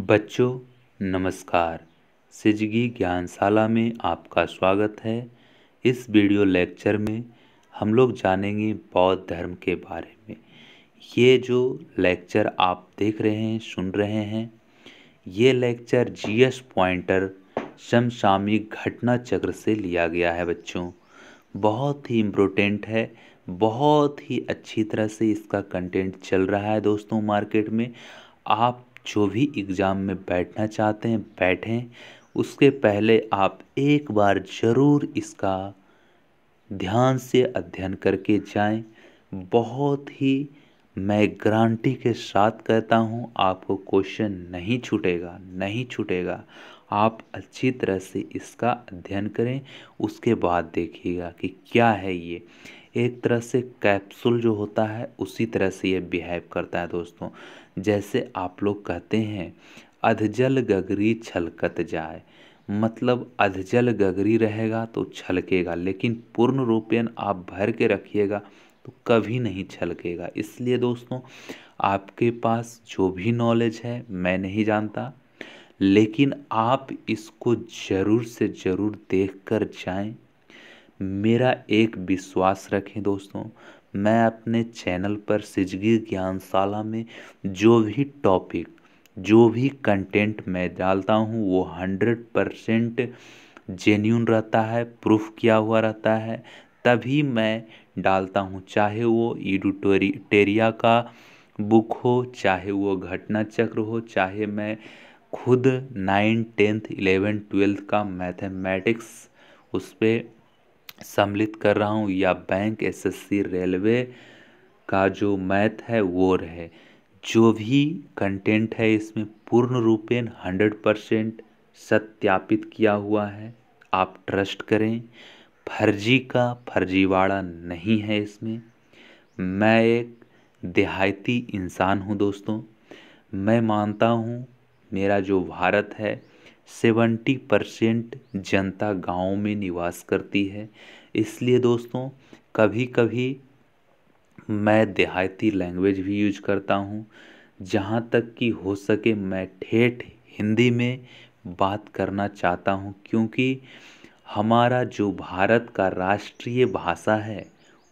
बच्चों नमस्कार सिजगी ज्ञानशाला में आपका स्वागत है इस वीडियो लेक्चर में हम लोग जानेंगे बौद्ध धर्म के बारे में ये जो लेक्चर आप देख रहे हैं सुन रहे हैं ये लेक्चर जीएस पॉइंटर समसामयिक घटना चक्र से लिया गया है बच्चों बहुत ही इम्पोर्टेंट है बहुत ही अच्छी तरह से इसका कंटेंट चल रहा है दोस्तों मार्केट में आप जो भी एग्ज़ाम में बैठना चाहते हैं बैठें उसके पहले आप एक बार ज़रूर इसका ध्यान से अध्ययन करके जाएं बहुत ही मैं गारंटी के साथ कहता हूँ आपको क्वेश्चन नहीं छूटेगा नहीं छूटेगा आप अच्छी तरह से इसका अध्ययन करें उसके बाद देखिएगा कि क्या है ये एक तरह से कैप्सूल जो होता है उसी तरह से ये बिहेव करता है दोस्तों जैसे आप लोग कहते हैं अधजल गगरी छलकत जाए मतलब अधजल गगरी रहेगा तो छलकेगा लेकिन पूर्ण रूपेण आप भर के रखिएगा तो कभी नहीं छलकेगा इसलिए दोस्तों आपके पास जो भी नॉलेज है मैं नहीं जानता लेकिन आप इसको ज़रूर से ज़रूर देख कर जाएँ मेरा एक विश्वास रखें दोस्तों मैं अपने चैनल पर सिजगी ज्ञानशाला में जो भी टॉपिक जो भी कंटेंट मैं डालता हूँ वो हंड्रेड परसेंट जेन्यून रहता है प्रूफ किया हुआ रहता है तभी मैं डालता हूँ चाहे वो एडिटोरिटेरिया का बुक हो चाहे वो घटना चक्र हो चाहे मैं खुद नाइन्थ टेंथ इलेवेंथ ट्वेल्थ का मैथमेटिक्स उस पर सम्मिलित कर रहा हूँ या बैंक एसएससी रेलवे का जो मैथ है वो रहे जो भी कंटेंट है इसमें पूर्ण रूपेण हंड्रेड परसेंट सत्यापित किया हुआ है आप ट्रस्ट करें फर्जी का फर्जीवाड़ा नहीं है इसमें मैं एक देहाती इंसान हूँ दोस्तों मैं मानता हूँ मेरा जो भारत है सेवेंटी परसेंट जनता गाँव में निवास करती है इसलिए दोस्तों कभी कभी मैं देहाती लैंग्वेज भी यूज करता हूँ जहाँ तक कि हो सके मैं ठेठ हिंदी में बात करना चाहता हूँ क्योंकि हमारा जो भारत का राष्ट्रीय भाषा है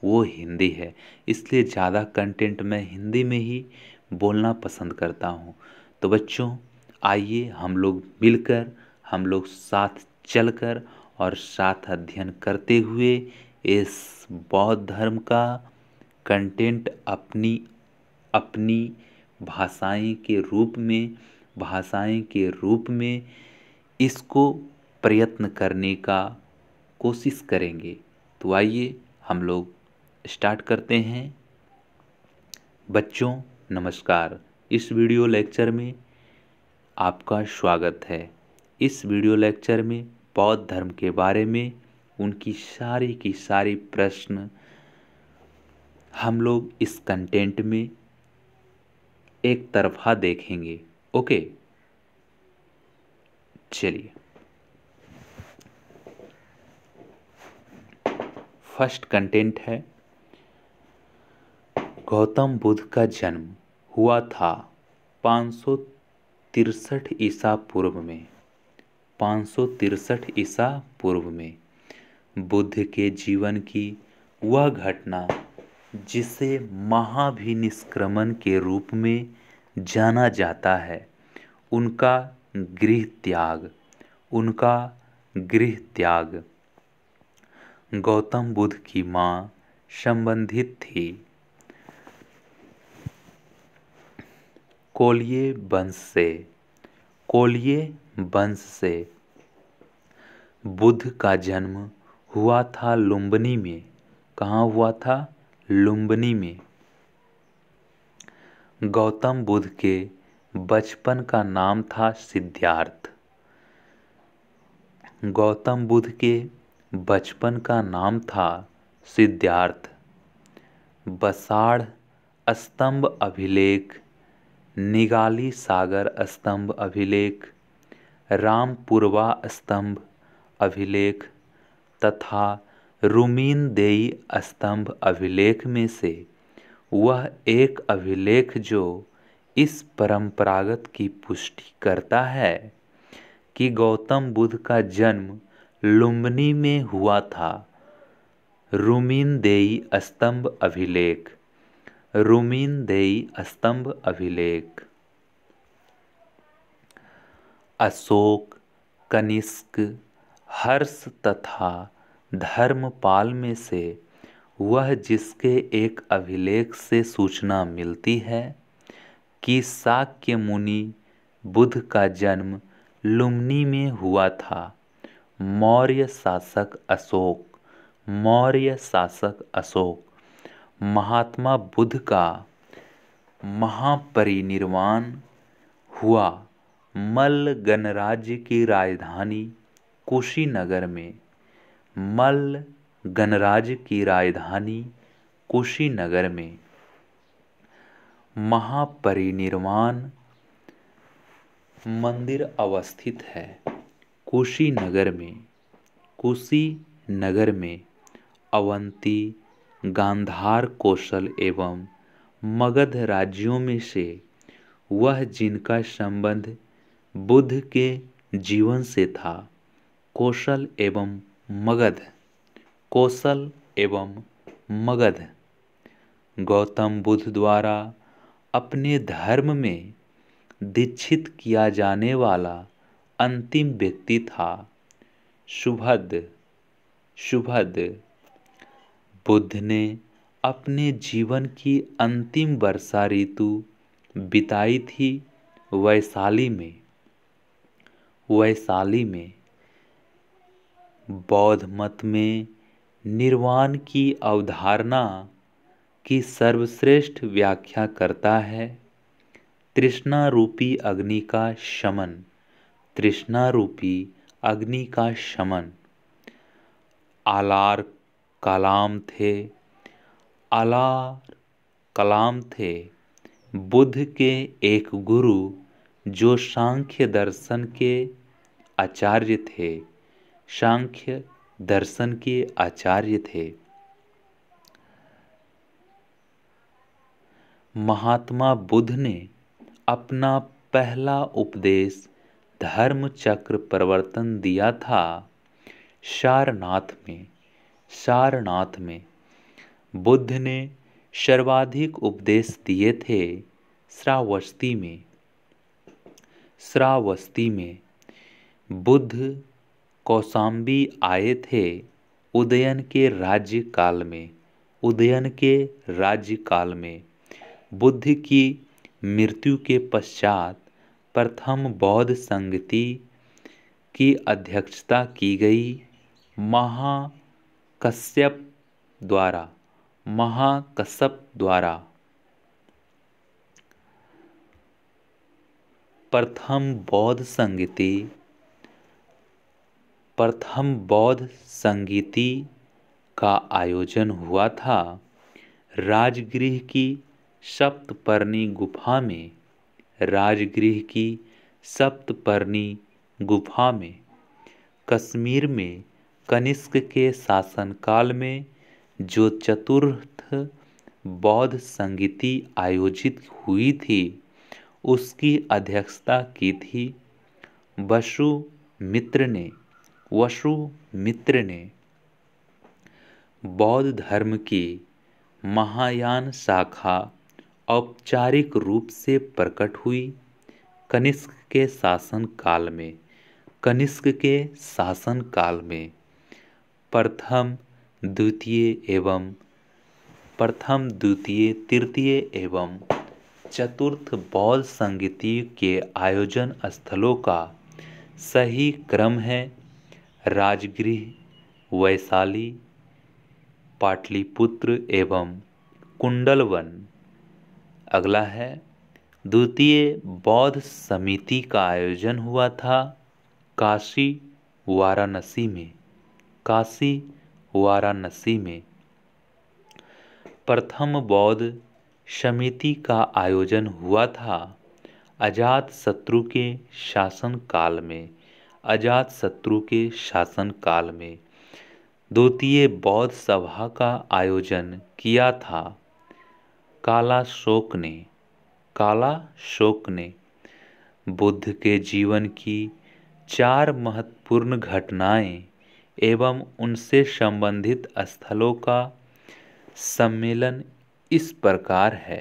वो हिंदी है इसलिए ज़्यादा कंटेंट मैं हिंदी में ही बोलना पसंद करता हूँ तो बच्चों आइए हम लोग मिलकर हम लोग साथ चलकर और साथ अध्ययन करते हुए इस बौद्ध धर्म का कंटेंट अपनी अपनी भाषाएं के रूप में भाषाएं के रूप में इसको प्रयत्न करने का कोशिश करेंगे तो आइए हम लोग स्टार्ट करते हैं बच्चों नमस्कार इस वीडियो लेक्चर में आपका स्वागत है इस वीडियो लेक्चर में बौद्ध धर्म के बारे में उनकी सारी की सारी प्रश्न हम लोग इस कंटेंट में एक तरफा देखेंगे ओके चलिए फर्स्ट कंटेंट है गौतम बुद्ध का जन्म हुआ था तिरसठ ईसा पूर्व में पाँच सौ तिरसठ ईसा पूर्व में बुद्ध के जीवन की वह घटना जिसे महाभिनिष्क्रमण के रूप में जाना जाता है उनका गृह त्याग उनका गृह त्याग गौतम बुद्ध की माँ संबंधित थी कोलिए वंश से कोलिय वंश से बुद्ध का जन्म हुआ था लुम्बनी में कहाँ हुआ था लुम्बनी में गौतम बुद्ध के बचपन का नाम था सिद्धार्थ गौतम बुद्ध के बचपन का नाम था सिद्धार्थ बसाढ़ स्तंभ अभिलेख निगाली सागर स्तंभ अभिलेख रामपुरवा स्तंभ अभिलेख तथा रुमीनदेई स्तंभ अभिलेख में से वह एक अभिलेख जो इस परंपरागत की पुष्टि करता है कि गौतम बुद्ध का जन्म लुम्बनी में हुआ था रुमीनदेई स्तंभ अभिलेख रुमीन देई स्तंभ अभिलेख अशोक कनिष्क हर्ष तथा धर्मपाल में से वह जिसके एक अभिलेख से सूचना मिलती है कि शाक्य मुनि बुद्ध का जन्म लुम्नी में हुआ था मौर्य शासक अशोक मौर्य शासक अशोक महात्मा बुद्ध का महापरिनिर्वाण हुआ मल्ल गणराज्य की राजधानी कुशीनगर में मल्ल गणराज्य की राजधानी कुशीनगर में महापरिनिर्वाण मंदिर अवस्थित है कुशीनगर में कुशीनगर में अवंती गांधार कौशल एवं मगध राज्यों में से वह जिनका संबंध बुद्ध के जीवन से था कौशल एवं मगध कौशल एवं मगध गौतम बुद्ध द्वारा अपने धर्म में दीक्षित किया जाने वाला अंतिम व्यक्ति था शुभद शुभद बुद्ध ने अपने जीवन की अंतिम वर्षा ऋतु बिताई थी वैशाली में वैशाली में बौद्ध मत में निर्वाण की अवधारणा की सर्वश्रेष्ठ व्याख्या करता है तृष्णा रूपी अग्नि का शमन तृष्णा रूपी अग्नि का शमन आलार कलाम थे अला कलाम थे बुद्ध के एक गुरु जो सांख्य दर्शन के आचार्य थे सांख्य दर्शन के आचार्य थे महात्मा बुद्ध ने अपना पहला उपदेश धर्म चक्र प्रवर्तन दिया था सारनाथ में सारनाथ में बुद्ध ने सर्वाधिक उपदेश दिए थे श्रावस्ती में श्रावस्ती में बुद्ध कौसाम्बी आए थे उदयन के राज्य काल में उदयन के राज्य काल में बुद्ध की मृत्यु के पश्चात प्रथम बौद्ध संगति की अध्यक्षता की गई महा कश्यप द्वारा महाकश्यप द्वारा प्रथम बौद्ध संगीति प्रथम बौद्ध संगीति का आयोजन हुआ था राजगृह की सप्तपर्णी गुफा में राजगृह की सप्तपर्णी गुफा में कश्मीर में कनिष्क के शासनकाल में जो चतुर्थ बौद्ध संगीति आयोजित हुई थी उसकी अध्यक्षता की थी मित्र ने मित्र ने बौद्ध धर्म की महायान शाखा औपचारिक रूप से प्रकट हुई कनिष्क के शासन काल में कनिष्क के शासन काल में प्रथम द्वितीय एवं प्रथम द्वितीय तृतीय एवं चतुर्थ बॉल संगीति के आयोजन स्थलों का सही क्रम है राजगृह वैशाली पाटलिपुत्र एवं कुंडलवन अगला है द्वितीय बौद्ध समिति का आयोजन हुआ था काशी वाराणसी में काशी वाराणसी में प्रथम बौद्ध समिति का आयोजन हुआ था अजात शत्रु के शासन काल में अजात शत्रु के शासन काल में द्वितीय बौद्ध सभा का आयोजन किया था काला शोक ने काला शोक ने बुद्ध के जीवन की चार महत्वपूर्ण घटनाएं एवं उनसे संबंधित स्थलों का सम्मेलन इस प्रकार है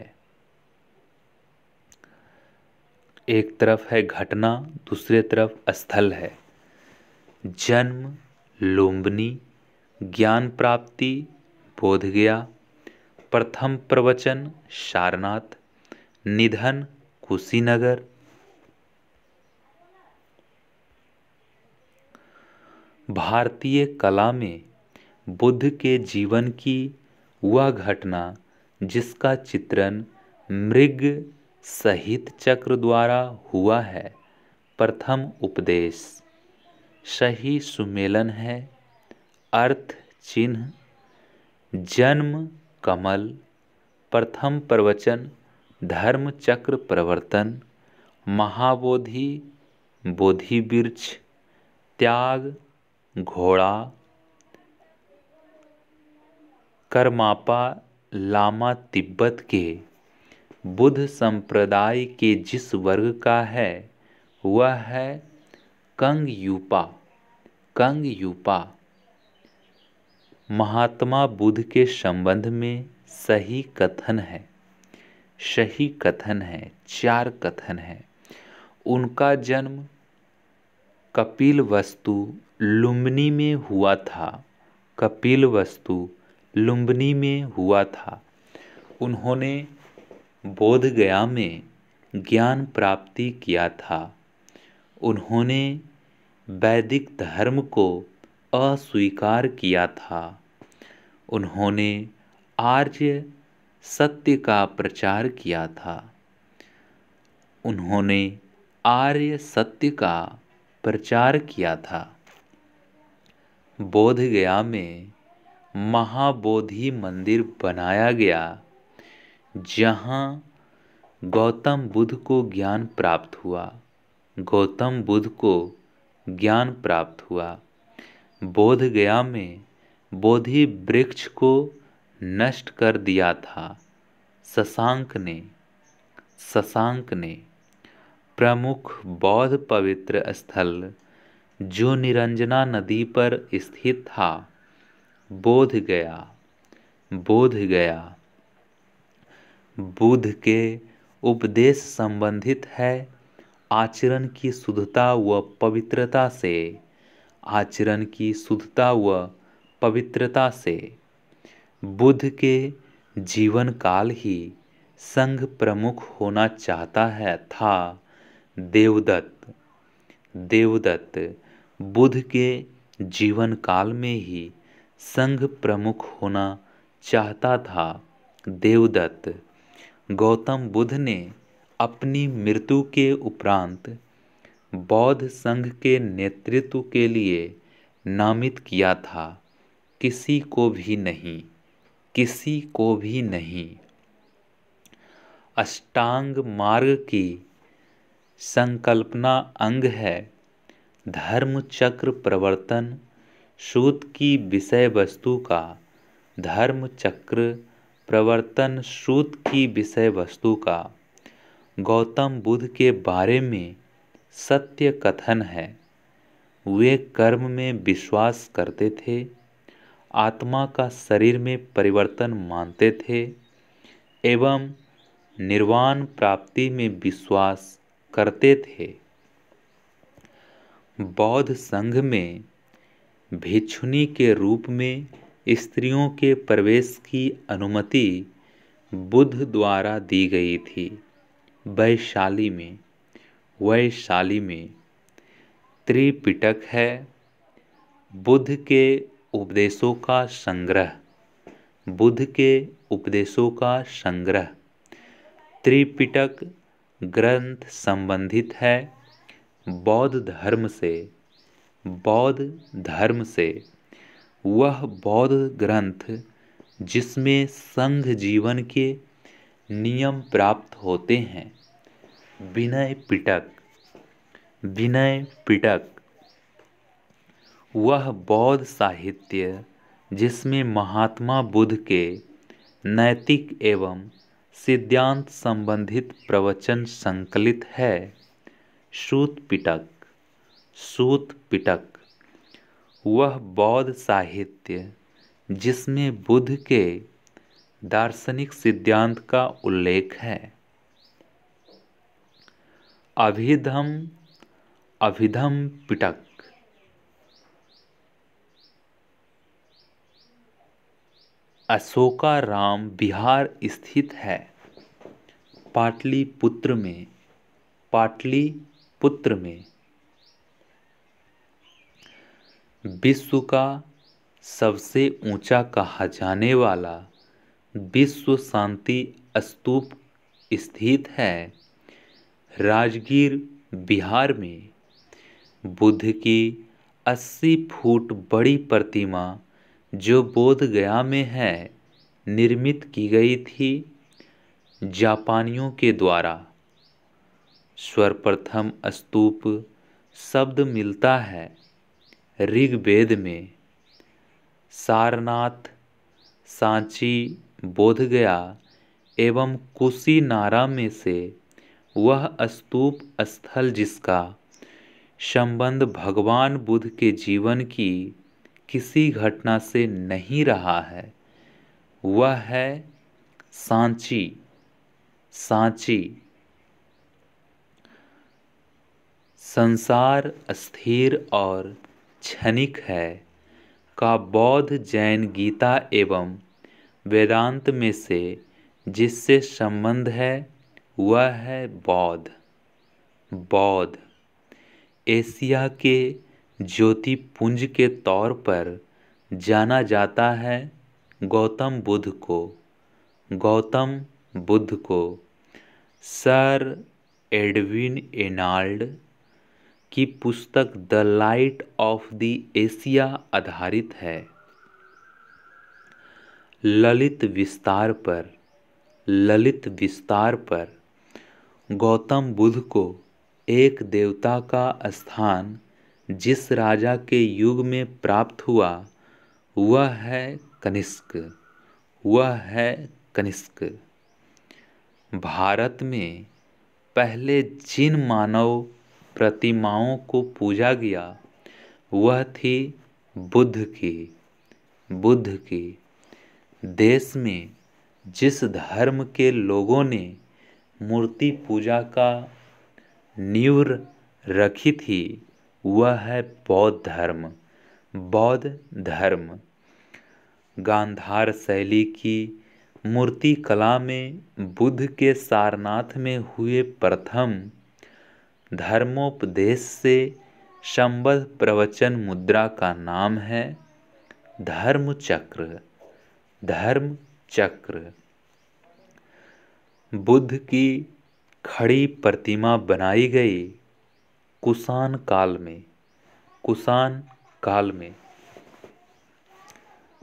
एक तरफ है घटना दूसरे तरफ स्थल है जन्म लुम्बनी ज्ञान प्राप्ति बोधगया प्रथम प्रवचन सारनाथ निधन कुशीनगर भारतीय कला में बुद्ध के जीवन की वह घटना जिसका चित्रण मृग सहित चक्र द्वारा हुआ है प्रथम उपदेश सही सुमेलन है अर्थ चिन्ह जन्म कमल प्रथम प्रवचन धर्म चक्र प्रवर्तन महाबोधि बोधि वृक्ष त्याग घोड़ा करमापा लामा तिब्बत के बुद्ध संप्रदाय के जिस वर्ग का है वह है कंग यूपा कंग यूपा महात्मा बुद्ध के संबंध में सही कथन है सही कथन है चार कथन है उनका जन्म कपिल वस्तु लुम्बनी में हुआ था कपिल वस्तु लुम्बनी में हुआ था उन्होंने गया में ज्ञान प्राप्ति किया था उन्होंने वैदिक धर्म को अस्वीकार किया था उन्होंने आर्य सत्य का प्रचार किया था उन्होंने आर्य सत्य का प्रचार किया था बोधगया में महाबोधि मंदिर बनाया गया जहाँ गौतम बुद्ध को ज्ञान प्राप्त हुआ गौतम बुद्ध को ज्ञान प्राप्त हुआ बोधगया में बोधि वृक्ष को नष्ट कर दिया था शशांक ने शशांक ने प्रमुख बौद्ध पवित्र स्थल जो निरंजना नदी पर स्थित था बोध गया बोध गया बुद्ध के उपदेश संबंधित है आचरण की शुद्धता व पवित्रता से आचरण की शुद्धता व पवित्रता से बुद्ध के जीवन काल ही संघ प्रमुख होना चाहता है था देवदत्त देवदत्त बुद्ध के जीवन काल में ही संघ प्रमुख होना चाहता था देवदत्त गौतम बुद्ध ने अपनी मृत्यु के उपरांत बौद्ध संघ के नेतृत्व के लिए नामित किया था किसी को भी नहीं किसी को भी नहीं अष्टांग मार्ग की संकल्पना अंग है धर्म चक्र प्रवर्तन सूत की विषय वस्तु का धर्म चक्र प्रवर्तन सूत की विषय वस्तु का गौतम बुद्ध के बारे में सत्य कथन है वे कर्म में विश्वास करते थे आत्मा का शरीर में परिवर्तन मानते थे एवं निर्वाण प्राप्ति में विश्वास करते थे बौद्ध संघ में भिक्षुनी के रूप में स्त्रियों के प्रवेश की अनुमति बुद्ध द्वारा दी गई थी वैशाली में वैशाली में त्रिपिटक है बुद्ध के उपदेशों का संग्रह बुद्ध के उपदेशों का संग्रह त्रिपिटक ग्रंथ संबंधित है बौद्ध धर्म से बौद्ध धर्म से वह बौद्ध ग्रंथ जिसमें संघ जीवन के नियम प्राप्त होते हैं विनय पिटक विनय पिटक वह बौद्ध साहित्य जिसमें महात्मा बुद्ध के नैतिक एवं सिद्धांत संबंधित प्रवचन संकलित है सूत पिटक सूत पिटक वह बौद्ध साहित्य जिसमें बुद्ध के दार्शनिक सिद्धांत का उल्लेख है अभिधम अभिधम पिटक अशोका राम बिहार स्थित है पुत्र में पाटली पुत्र में विश्व का सबसे ऊंचा कहा जाने वाला विश्व शांति स्तूप स्थित है राजगीर बिहार में बुद्ध की 80 फुट बड़ी प्रतिमा जो बोध गया में है निर्मित की गई थी जापानियों के द्वारा प्रथम स्तूप शब्द मिलता है ऋग्वेद में सारनाथ सांची बोधगया एवं कुशीनारा में से वह स्तूप स्थल जिसका संबंध भगवान बुद्ध के जीवन की किसी घटना से नहीं रहा है वह है सांची सांची संसार स्थिर और क्षणिक है का बौद्ध जैन गीता एवं वेदांत में से जिससे संबंध है वह है बौद्ध बौद्ध एशिया के ज्योतिपुंज के तौर पर जाना जाता है गौतम बुद्ध को गौतम बुद्ध को सर एडविन एनाल्ड की पुस्तक the light of the Asia आधारित है ललित विस्तार पर ललित विस्तार पर गौतम बुद्ध को एक देवता का स्थान जिस राजा के युग में प्राप्त हुआ वह है कनिष्क वह है कनिष्क भारत में पहले जिन मानव प्रतिमाओं को पूजा गया वह थी बुद्ध की बुद्ध की देश में जिस धर्म के लोगों ने मूर्ति पूजा का नींव रखी थी वह है बौद्ध धर्म बौद्ध धर्म गांधार शैली की मूर्ति कला में बुद्ध के सारनाथ में हुए प्रथम धर्मोपदेश से संबद्ध प्रवचन मुद्रा का नाम है धर्म चक्र धर्म चक्र बुद्ध की खड़ी प्रतिमा बनाई गई कुसान काल में कुसान काल में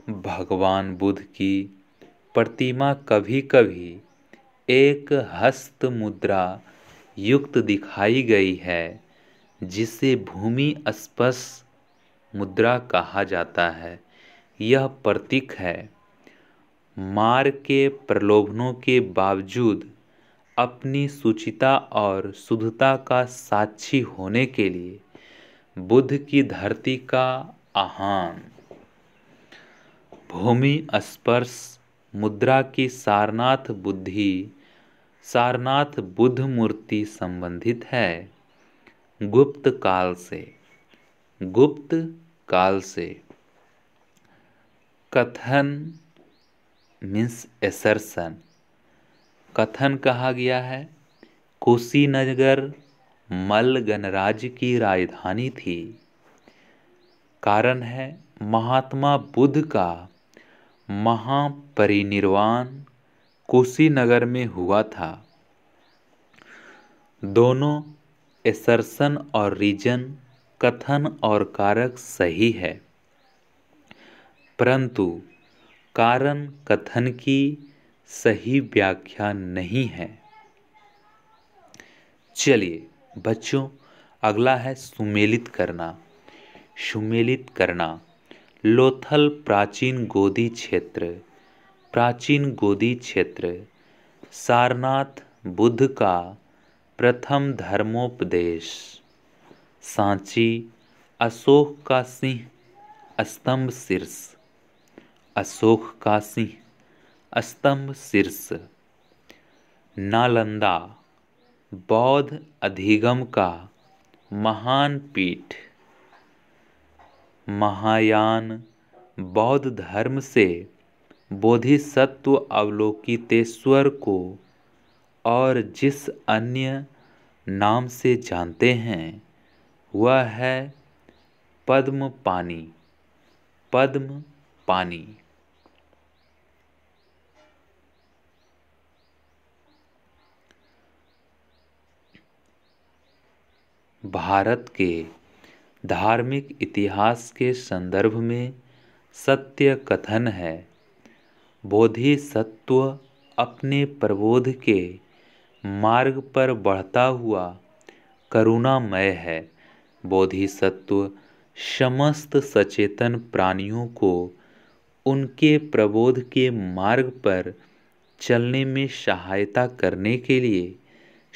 भगवान बुद्ध की प्रतिमा कभी कभी एक हस्त मुद्रा युक्त दिखाई गई है जिसे भूमि स्पर्श मुद्रा कहा जाता है यह प्रतीक है मार के प्रलोभनों के बावजूद अपनी सुचिता और शुद्धता का साक्षी होने के लिए बुद्ध की धरती का आहान भूमि स्पर्श मुद्रा की सारनाथ बुद्धि सारनाथ बुद्ध मूर्ति संबंधित है गुप्त काल से गुप्त काल से कथन मीन्स एसरसन कथन कहा गया है कुशीनगर मल गणराज्य की राजधानी थी कारण है महात्मा बुद्ध का महापरिनिर्वाण कुशीनगर में हुआ था दोनों एसर्सन और रीजन कथन और कारक सही है परंतु कारण कथन की सही व्याख्या नहीं है चलिए बच्चों अगला है सुमेलित करना सुमेलित करना लोथल प्राचीन गोदी क्षेत्र प्राचीन गोदी क्षेत्र सारनाथ बुद्ध का प्रथम धर्मोपदेश सांची अशोक का सिंह स्तंभ शीर्ष अशोक का सिंह स्तंभ शीर्ष नालंदा बौद्ध अधिगम का महान पीठ महायान बौद्ध धर्म से बोधिसत्व अवलोकितेश्वर को और जिस अन्य नाम से जानते हैं वह है पद्म पानी पद्म पानी भारत के धार्मिक इतिहास के संदर्भ में सत्य कथन है बोधिसत्व अपने प्रबोध के मार्ग पर बढ़ता हुआ करुणामय है बोधिसत्व समस्त सचेतन प्राणियों को उनके प्रबोध के मार्ग पर चलने में सहायता करने के लिए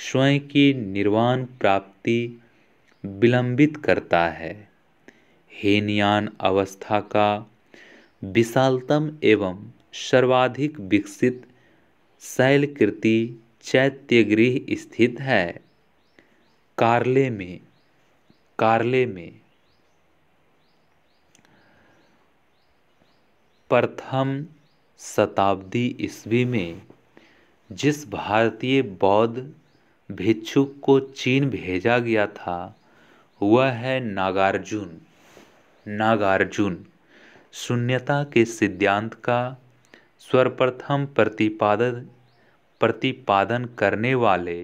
स्वयं की निर्वाण प्राप्ति विलंबित करता है हेनयान अवस्था का विशालतम एवं सर्वाधिक विकसित शैलकृति चैत्यगृह स्थित है कार्ले में कार्ले में प्रथम शताब्दी ईस्वी में जिस भारतीय बौद्ध भिक्षु को चीन भेजा गया था वह है नागार्जुन नागार्जुन शून्यता के सिद्धांत का स्वर्वप्रथम प्रतिपादन प्रतिपादन करने वाले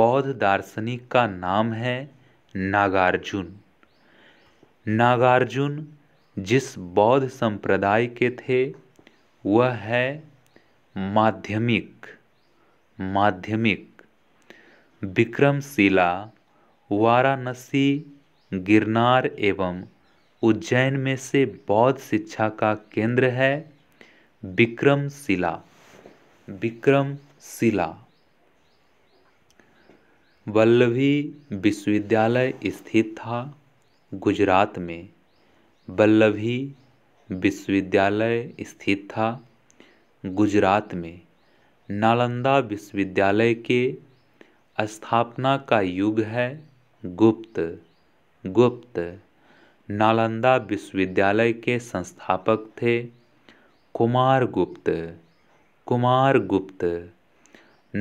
बौद्ध दार्शनिक का नाम है नागार्जुन नागार्जुन जिस बौद्ध संप्रदाय के थे वह है माध्यमिक माध्यमिक विक्रमशिला वाराणसी गिरनार एवं उज्जैन में से बौद्ध शिक्षा का केंद्र है विक्रमशिला विक्रमशिला वल्लभी विश्वविद्यालय स्थित था गुजरात में वल्लभी विश्वविद्यालय स्थित था गुजरात में नालंदा विश्वविद्यालय के स्थापना का युग है गुप्त गुप्त नालंदा विश्वविद्यालय के संस्थापक थे कुमार गुप्त कुमार गुप्त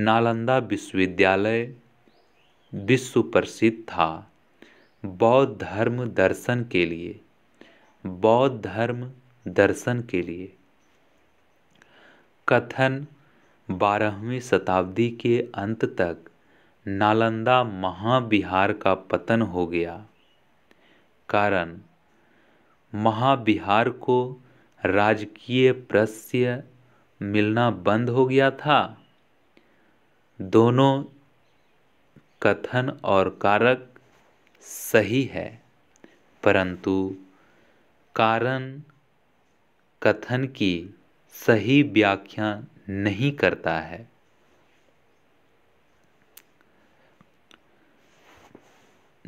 नालंदा विश्वविद्यालय विश्व प्रसिद्ध था बौद्ध धर्म दर्शन के लिए बौद्ध धर्म दर्शन के लिए कथन बारहवीं शताब्दी के अंत तक नालंदा महाबिहार का पतन हो गया कारण महाबिहार को राजकीय प्रस्य मिलना बंद हो गया था दोनों कथन और कारक सही है परंतु कारण कथन की सही व्याख्या नहीं करता है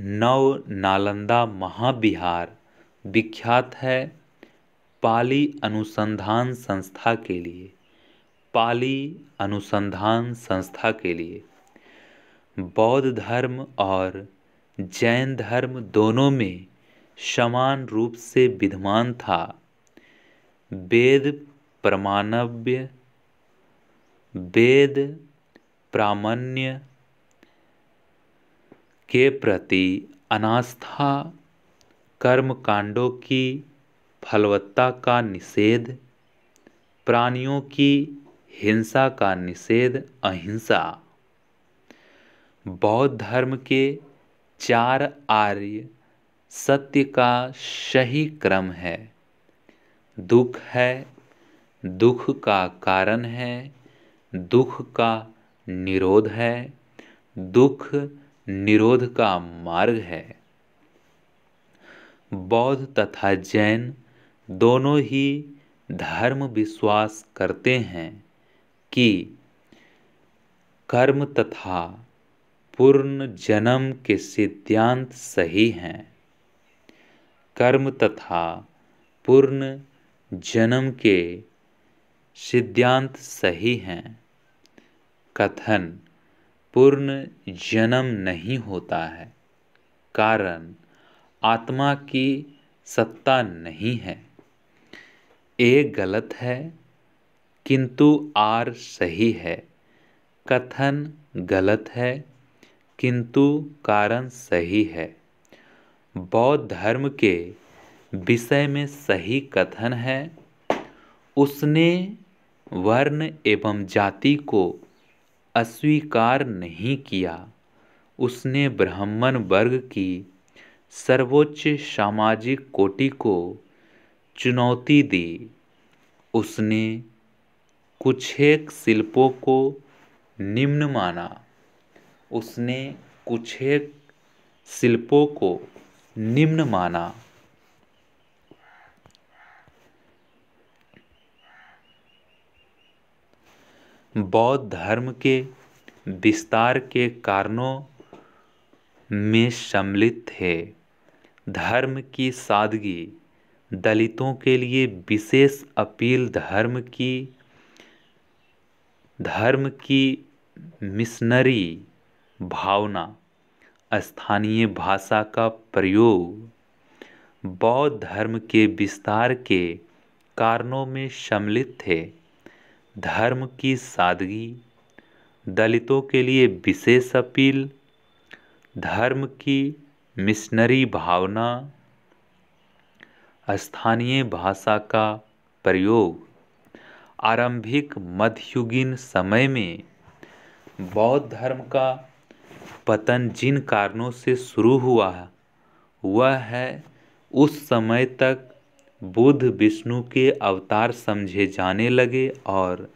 नव नालंदा महाविहार विख्यात है पाली अनुसंधान संस्था के लिए पाली अनुसंधान संस्था के लिए बौद्ध धर्म और जैन धर्म दोनों में समान रूप से विद्यमान था वेद प्रमाणव्य वेद प्रामाण्य के प्रति अनास्था कर्मकांडों की फलवत्ता का निषेध प्राणियों की हिंसा का निषेध अहिंसा बौद्ध धर्म के चार आर्य सत्य का सही क्रम है दुख है दुख का कारण है दुख का निरोध है दुख निरोध का मार्ग है बौद्ध तथा जैन दोनों ही धर्म विश्वास करते हैं कि कर्म तथा पूर्ण जन्म के सिद्धांत सही हैं कर्म तथा पूर्ण जन्म के सिद्धांत सही हैं कथन पूर्ण जन्म नहीं होता है कारण आत्मा की सत्ता नहीं है ए गलत है किंतु आर सही है कथन गलत है किंतु कारण सही है बौद्ध धर्म के विषय में सही कथन है उसने वर्ण एवं जाति को अस्वीकार नहीं किया उसने ब्राह्मण वर्ग की सर्वोच्च सामाजिक कोटि को चुनौती दी उसने कुछ एक शिल्पों को निम्न माना उसने कुछ एक शिल्पों को निम्न माना बौद्ध धर्म के विस्तार के कारणों में सम्मिलित थे धर्म की सादगी दलितों के लिए विशेष अपील धर्म की धर्म की मिशनरी भावना स्थानीय भाषा का प्रयोग बौद्ध धर्म के विस्तार के कारणों में सम्मिलित थे धर्म की सादगी दलितों के लिए विशेष अपील धर्म की मिशनरी भावना स्थानीय भाषा का प्रयोग आरंभिक मध्ययुगीन समय में बौद्ध धर्म का पतन जिन कारणों से शुरू हुआ वह है उस समय तक बुद्ध विष्णु के अवतार समझे जाने लगे और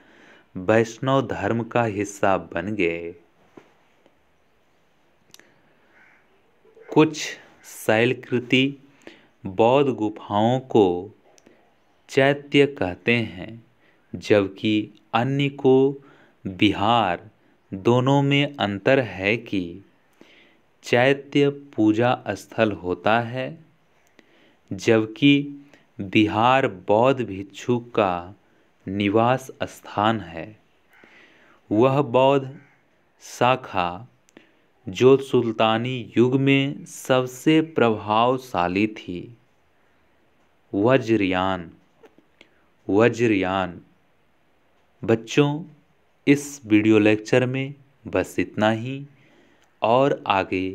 वैष्णव धर्म का हिस्सा बन गए कुछ शैलकृति बौद्ध गुफाओं को चैत्य कहते हैं जबकि अन्य को बिहार दोनों में अंतर है कि चैत्य पूजा स्थल होता है जबकि बिहार बौद्ध भिक्षु का निवास स्थान है वह बौद्ध शाखा जो सुल्तानी युग में सबसे प्रभावशाली थी वज्रयान वज्रयान बच्चों इस वीडियो लेक्चर में बस इतना ही और आगे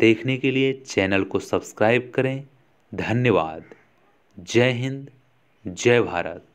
देखने के लिए चैनल को सब्सक्राइब करें धन्यवाद जय हिंद जय भारत